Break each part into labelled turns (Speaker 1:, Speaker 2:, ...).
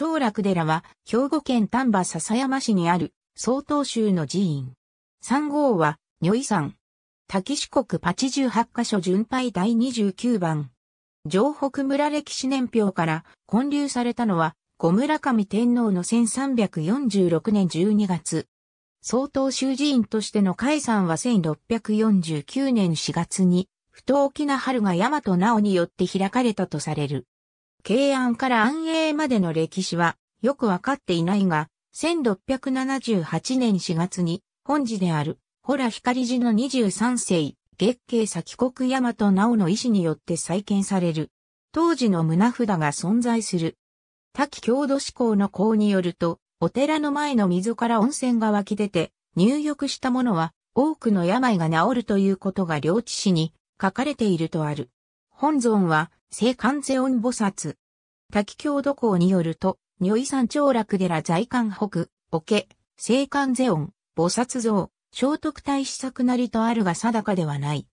Speaker 1: 長楽寺は、兵
Speaker 2: 庫県丹波笹山市にある、曹洞宗の寺院。3号は、如意山。滝四国八十八カ所巡拝第29番。城北村歴史年表から建立されたのは、小村上天皇の1346年12月。曹洞宗寺院としての解散は1649年4月に、不当沖な春が大和直によって開かれたとされる。慶安から安永までの歴史はよくわかっていないが、1678年4月に本寺である、ほら光寺の23世、月経先国大和直の医志によって再建される。当時の胸札が存在する。滝郷土志向の項によると、お寺の前の溝から温泉が湧き出て、入浴した者は多くの病が治るということが領地史に書かれているとある。本尊は、聖観世音菩薩。滝京土港によると、如意山長楽寺在韓北、桶、聖観世音、菩薩像、聖徳太子作なりとあるが定かではない。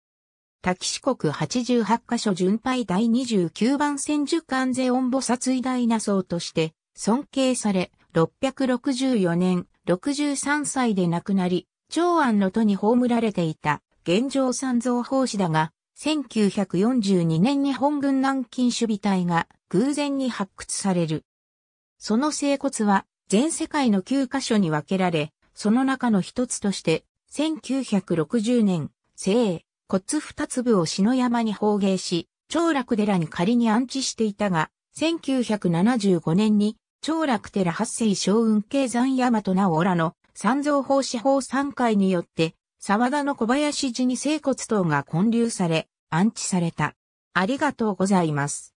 Speaker 2: 滝四国八十八箇所巡拝第二十九番千十観世音菩薩偉大な僧として、尊敬され、六百六十四年、六十三歳で亡くなり、長安の都に葬られていた、現状三蔵法師だが、1942年日本軍南京守備隊が偶然に発掘される。その生骨は全世界の9カ所に分けられ、その中の一つとして、1960年、聖、骨二粒を篠山に放迎し、長楽寺に仮に安置していたが、1975年に、長楽寺八世将軍慶山山と名をらの三蔵法師法三会によって、沢田の小林寺に整骨等が建立され、安置された。ありがとうござい
Speaker 1: ます。